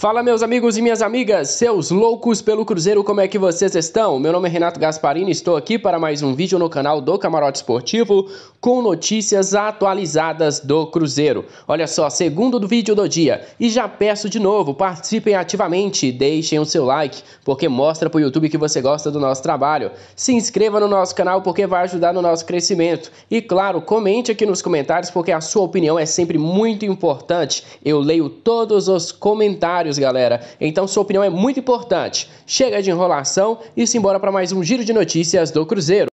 Fala meus amigos e minhas amigas, seus loucos pelo Cruzeiro, como é que vocês estão? Meu nome é Renato Gasparini, estou aqui para mais um vídeo no canal do Camarote Esportivo com notícias atualizadas do Cruzeiro. Olha só, segundo do vídeo do dia. E já peço de novo, participem ativamente, deixem o seu like, porque mostra para o YouTube que você gosta do nosso trabalho. Se inscreva no nosso canal porque vai ajudar no nosso crescimento. E claro, comente aqui nos comentários porque a sua opinião é sempre muito importante. Eu leio todos os comentários comentários, galera. Então sua opinião é muito importante. Chega de enrolação e simbora para mais um giro de notícias do Cruzeiro.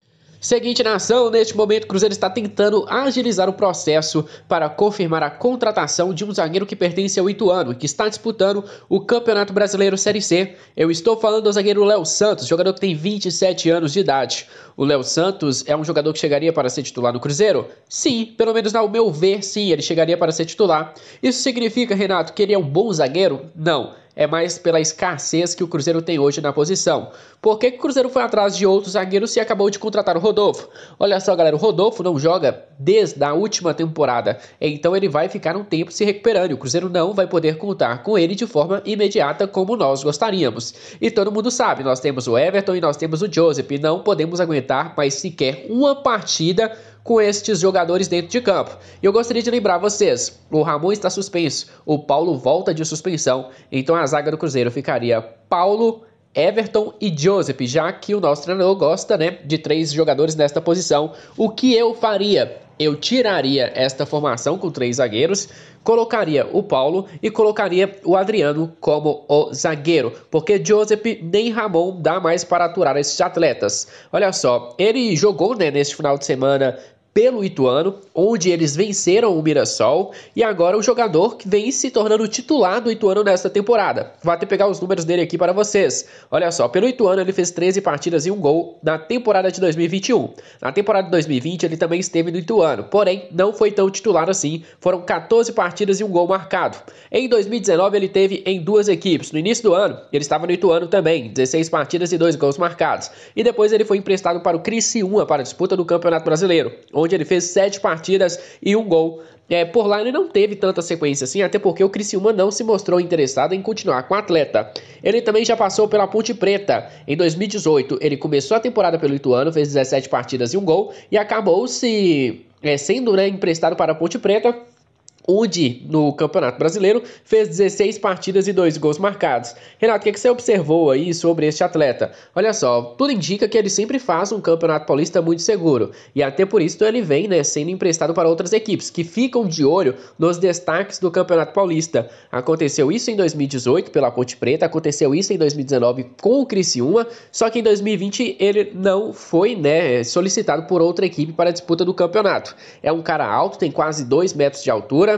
Seguinte nação, na neste momento o Cruzeiro está tentando agilizar o processo para confirmar a contratação de um zagueiro que pertence ao Ituano e que está disputando o Campeonato Brasileiro Série C. Eu estou falando do zagueiro Léo Santos, jogador que tem 27 anos de idade. O Léo Santos é um jogador que chegaria para ser titular no Cruzeiro? Sim, pelo menos ao meu ver, sim, ele chegaria para ser titular. Isso significa, Renato, que ele é um bom zagueiro? Não é mais pela escassez que o Cruzeiro tem hoje na posição. Por que, que o Cruzeiro foi atrás de outros zagueiros se acabou de contratar o Rodolfo? Olha só, galera, o Rodolfo não joga desde a última temporada, então ele vai ficar um tempo se recuperando. O Cruzeiro não vai poder contar com ele de forma imediata como nós gostaríamos. E todo mundo sabe, nós temos o Everton e nós temos o Joseph, e não podemos aguentar mais sequer uma partida com estes jogadores dentro de campo. E eu gostaria de lembrar vocês: o Ramon está suspenso, o Paulo volta de suspensão, então a zaga do Cruzeiro ficaria Paulo, Everton e Joseph, já que o nosso treinador gosta né, de três jogadores nesta posição. O que eu faria? eu tiraria esta formação com três zagueiros, colocaria o Paulo e colocaria o Adriano como o zagueiro, porque Josep nem Ramon dá mais para aturar esses atletas. Olha só, ele jogou né, neste final de semana pelo Ituano, onde eles venceram o Mirassol e agora o jogador que vem se tornando titular do Ituano nesta temporada. Vou até pegar os números dele aqui para vocês. Olha só, pelo Ituano ele fez 13 partidas e um gol na temporada de 2021. Na temporada de 2020 ele também esteve no Ituano, porém não foi tão titular assim, foram 14 partidas e um gol marcado. Em 2019 ele teve em duas equipes. No início do ano ele estava no Ituano também, 16 partidas e dois gols marcados. E depois ele foi emprestado para o Criciúma para a disputa do Campeonato Brasileiro onde ele fez sete partidas e um gol. É, por lá ele não teve tanta sequência assim, até porque o Criciúma não se mostrou interessado em continuar com o atleta. Ele também já passou pela Ponte Preta. Em 2018, ele começou a temporada pelo Ituano, fez 17 partidas e um gol, e acabou se é, sendo né, emprestado para a Ponte Preta onde no Campeonato Brasileiro fez 16 partidas e dois gols marcados. Renato, o é que você observou aí sobre este atleta? Olha só, tudo indica que ele sempre faz um Campeonato Paulista muito seguro e até por isso ele vem né, sendo emprestado para outras equipes que ficam de olho nos destaques do Campeonato Paulista. Aconteceu isso em 2018 pela Ponte Preta, aconteceu isso em 2019 com o Criciúma, só que em 2020 ele não foi né, solicitado por outra equipe para a disputa do campeonato. É um cara alto, tem quase 2 metros de altura,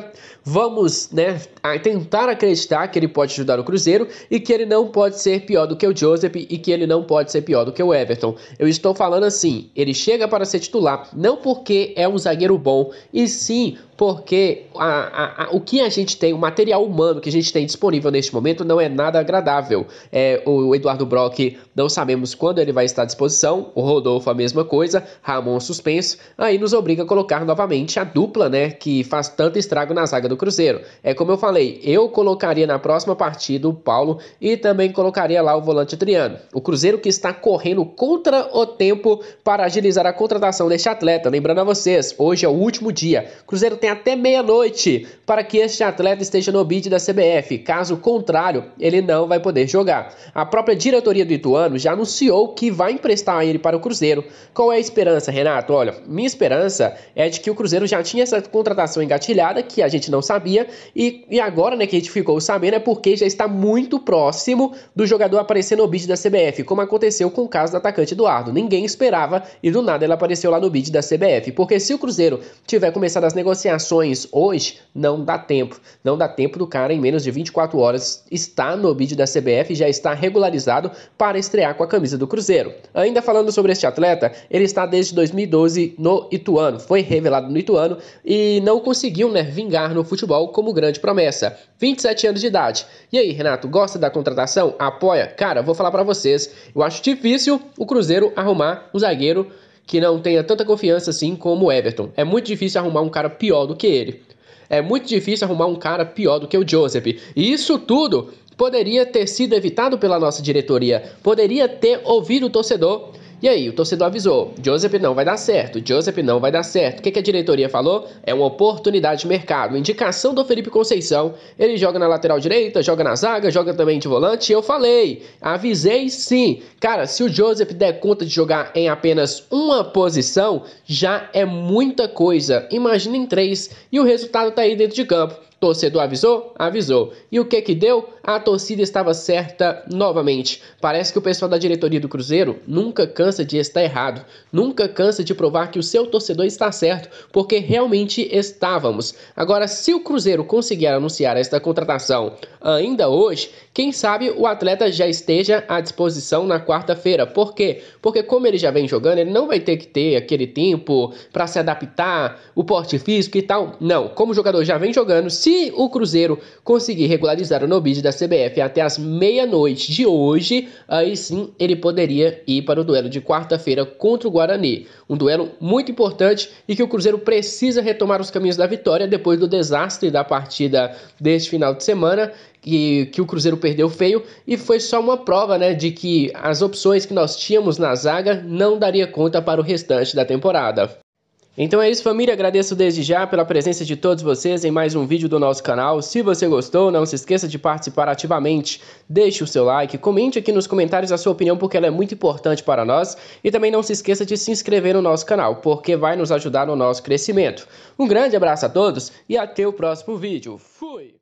Vamos né, tentar acreditar que ele pode ajudar o Cruzeiro e que ele não pode ser pior do que o Joseph e que ele não pode ser pior do que o Everton. Eu estou falando assim, ele chega para ser titular, não porque é um zagueiro bom, e sim porque a, a, a, o que a gente tem, o material humano que a gente tem disponível neste momento não é nada agradável. É, o Eduardo Brock, não sabemos quando ele vai estar à disposição, o Rodolfo a mesma coisa, Ramon suspenso, aí nos obriga a colocar novamente a dupla, né, que faz tanto estrago na zaga do Cruzeiro. É como eu falei, eu colocaria na próxima partida o Paulo e também colocaria lá o volante Adriano. O Cruzeiro que está correndo contra o tempo para agilizar a contratação deste atleta. Lembrando a vocês, hoje é o último dia. Cruzeiro tem até meia-noite para que este atleta esteja no bid da CBF. Caso contrário, ele não vai poder jogar. A própria diretoria do Ituano já anunciou que vai emprestar ele para o Cruzeiro. Qual é a esperança, Renato? Olha, minha esperança é de que o Cruzeiro já tinha essa contratação engatilhada, que a gente não sabia, e, e agora né, que a gente ficou sabendo é porque já está muito próximo do jogador aparecer no bid da CBF, como aconteceu com o caso do atacante Eduardo. Ninguém esperava e do nada ele apareceu lá no bid da CBF, porque se o Cruzeiro tiver começado as negociações ações hoje, não dá tempo. Não dá tempo do cara, em menos de 24 horas, está no bid da CBF e já está regularizado para estrear com a camisa do Cruzeiro. Ainda falando sobre este atleta, ele está desde 2012 no Ituano. Foi revelado no Ituano e não conseguiu né, vingar no futebol como grande promessa. 27 anos de idade. E aí, Renato, gosta da contratação? Apoia? Cara, vou falar para vocês. Eu acho difícil o Cruzeiro arrumar um zagueiro que não tenha tanta confiança assim como o Everton. É muito difícil arrumar um cara pior do que ele. É muito difícil arrumar um cara pior do que o Joseph. E isso tudo poderia ter sido evitado pela nossa diretoria. Poderia ter ouvido o torcedor e aí, o torcedor avisou: Joseph não vai dar certo, Joseph não vai dar certo. O que, que a diretoria falou? É uma oportunidade de mercado. Indicação do Felipe Conceição. Ele joga na lateral direita, joga na zaga, joga também de volante. Eu falei, avisei sim. Cara, se o Joseph der conta de jogar em apenas uma posição, já é muita coisa. Imagina em três. E o resultado tá aí dentro de campo. Torcedor avisou? Avisou. E o que que deu? A torcida estava certa novamente. Parece que o pessoal da diretoria do Cruzeiro nunca cansa de estar errado, nunca cansa de provar que o seu torcedor está certo, porque realmente estávamos. Agora, se o Cruzeiro conseguir anunciar esta contratação ainda hoje, quem sabe o atleta já esteja à disposição na quarta-feira. Por quê? Porque como ele já vem jogando, ele não vai ter que ter aquele tempo para se adaptar, o porte físico e tal. Não, como o jogador já vem jogando, se se o Cruzeiro conseguir regularizar o Nobid da CBF até as meia-noite de hoje, aí sim ele poderia ir para o duelo de quarta-feira contra o Guarani. Um duelo muito importante e que o Cruzeiro precisa retomar os caminhos da vitória depois do desastre da partida deste final de semana que, que o Cruzeiro perdeu feio e foi só uma prova né, de que as opções que nós tínhamos na zaga não daria conta para o restante da temporada. Então é isso, família. Agradeço desde já pela presença de todos vocês em mais um vídeo do nosso canal. Se você gostou, não se esqueça de participar ativamente. Deixe o seu like, comente aqui nos comentários a sua opinião, porque ela é muito importante para nós. E também não se esqueça de se inscrever no nosso canal, porque vai nos ajudar no nosso crescimento. Um grande abraço a todos e até o próximo vídeo. Fui!